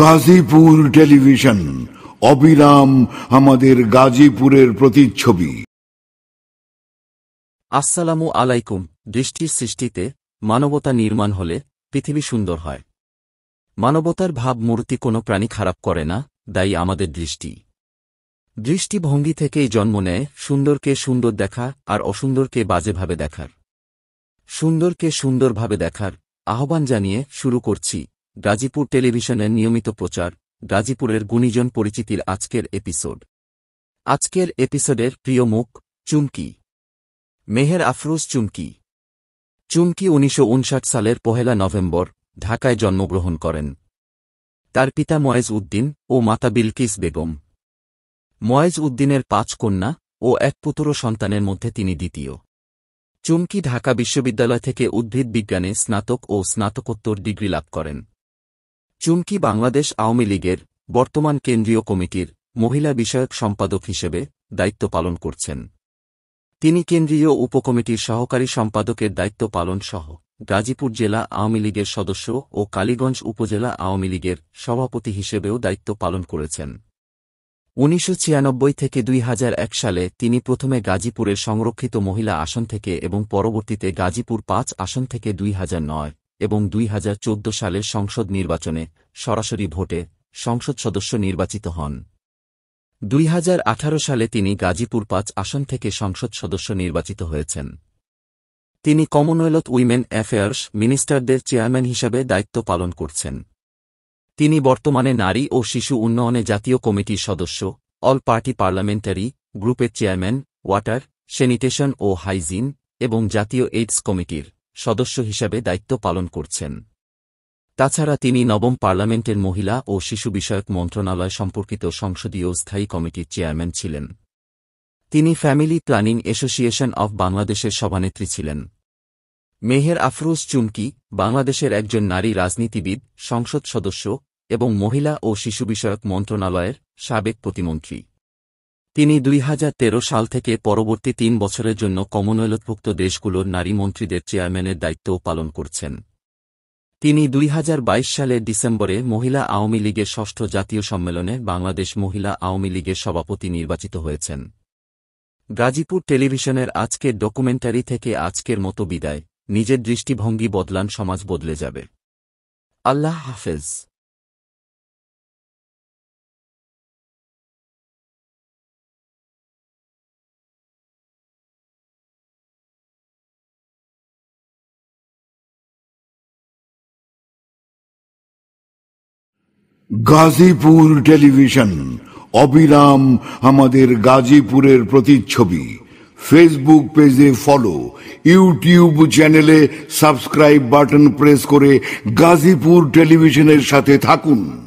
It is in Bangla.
গাজীপুর টেলিভিশন অবিরাম আমাদের গাজীপুরের প্রতিচ্ছবি আসসালামু আলাইকুম দৃষ্টির সৃষ্টিতে মানবতা নির্মাণ হলে পৃথিবী সুন্দর হয় মানবতার ভাবমূর্তি কোনো প্রাণী খারাপ করে না দায়ী আমাদের দৃষ্টি দৃষ্টিভঙ্গি থেকেই জন্ম নেয় সুন্দরকে সুন্দর দেখা আর অসুন্দরকে বাজেভাবে দেখার সুন্দরকে সুন্দরভাবে দেখার আহ্বান জানিয়ে শুরু করছি গাজীপুর টেলিভিশনের নিয়মিত প্রচার গাজীপুরের গুণীজন পরিচিতির আজকের এপিসোড আজকের এপিসোডের প্রিয় মুখ চুমকি মেহের আফরোজ চুমকি চুমকি উনিশশো সালের পহেলা নভেম্বর ঢাকায় জন্মগ্রহণ করেন তার পিতা ময়েজ উদ্দিন ও মাতা বিলকিস বেগম ময়েজ উদ্দিনের পাঁচ কন্যা ও এক পুত্র সন্তানের মধ্যে তিনি দ্বিতীয় চুমকি ঢাকা বিশ্ববিদ্যালয় থেকে উদ্ভিদ বিজ্ঞানে স্নাতক ও স্নাতকোত্তর ডিগ্রি লাভ করেন চুমকি বাংলাদেশ আওয়ামী লীগের বর্তমান কেন্দ্রীয় কমিটির মহিলা বিষয়ক সম্পাদক হিসেবে দায়িত্ব পালন করছেন তিনি কেন্দ্রীয় উপকমিটির সহকারী সম্পাদকের দায়িত্ব পালন সহ গাজীপুর জেলা আওয়ামী লীগের সদস্য ও কালীগঞ্জ উপজেলা আওয়ামী লীগের সভাপতি হিসেবেও দায়িত্ব পালন করেছেন উনিশশো থেকে দুই সালে তিনি প্রথমে গাজীপুরের সংরক্ষিত মহিলা আসন থেকে এবং পরবর্তীতে গাজীপুর পাঁচ আসন থেকে দুই এবং দুই সালের সংসদ নির্বাচনে সরাসরি ভোটে সংসদ সদস্য নির্বাচিত হন দুই সালে তিনি গাজীপুর পাঁচ আসন থেকে সংসদ সদস্য নির্বাচিত হয়েছেন তিনি কমনওয়েলথ উইমেন অ্যাফেয়ার্স মিনিস্টারদের চেয়ারম্যান হিসাবে দায়িত্ব পালন করছেন তিনি বর্তমানে নারী ও শিশু উন্নয়নে জাতীয় কমিটির সদস্য অল পার্টি পার্লামেন্টারি গ্রুপের চেয়ারম্যান ওয়াটার সেনিটেশন ও হাইজিন এবং জাতীয় এইডস কমিটির সদস্য হিসাবে দায়িত্ব পালন করছেন তাছাড়া তিনি নবম পার্লামেন্টের মহিলা ও শিশু বিষয়ক মন্ত্রণালয় সম্পর্কিত সংসদীয় স্থায়ী কমিটির চেয়ারম্যান ছিলেন তিনি ফ্যামিলি প্ল্যানিং অ্যাসোসিয়েশন অব বাংলাদেশের সভানেত্রী ছিলেন মেহের আফরোজ চুমকি বাংলাদেশের একজন নারী রাজনীতিবিদ সংসদ সদস্য এবং মহিলা ও শিশু বিষয়ক মন্ত্রণালয়ের সাবেক প্রতিমন্ত্রী তিনি দুই সাল থেকে পরবর্তী তিন বছরের জন্য কমনওয়েলথভুক্ত দেশগুলোর নারী মন্ত্রীদের চেয়ারম্যানের দায়িত্বও পালন করছেন তিনি দুই সালের ডিসেম্বরে মহিলা আওয়ামী লীগের ষষ্ঠ জাতীয় সম্মেলনে বাংলাদেশ মহিলা আওয়ামী লীগের সভাপতি নির্বাচিত হয়েছেন গাজীপুর টেলিভিশনের আজকের ডকুমেন্টারি থেকে আজকের মতো বিদায় নিজের দৃষ্টিভঙ্গি বদলান সমাজ বদলে যাবে আল্লাহ হাফেজ গাজীপুর টেলিভিশন অবিরাম আমাদের গাজীপুরের প্রতিচ্ছবি ফেসবুক পেজে ফলো ইউটিউব চ্যানেলে সাবস্ক্রাইব বাটন প্রেস করে গাজীপুর টেলিভিশনের সাথে থাকুন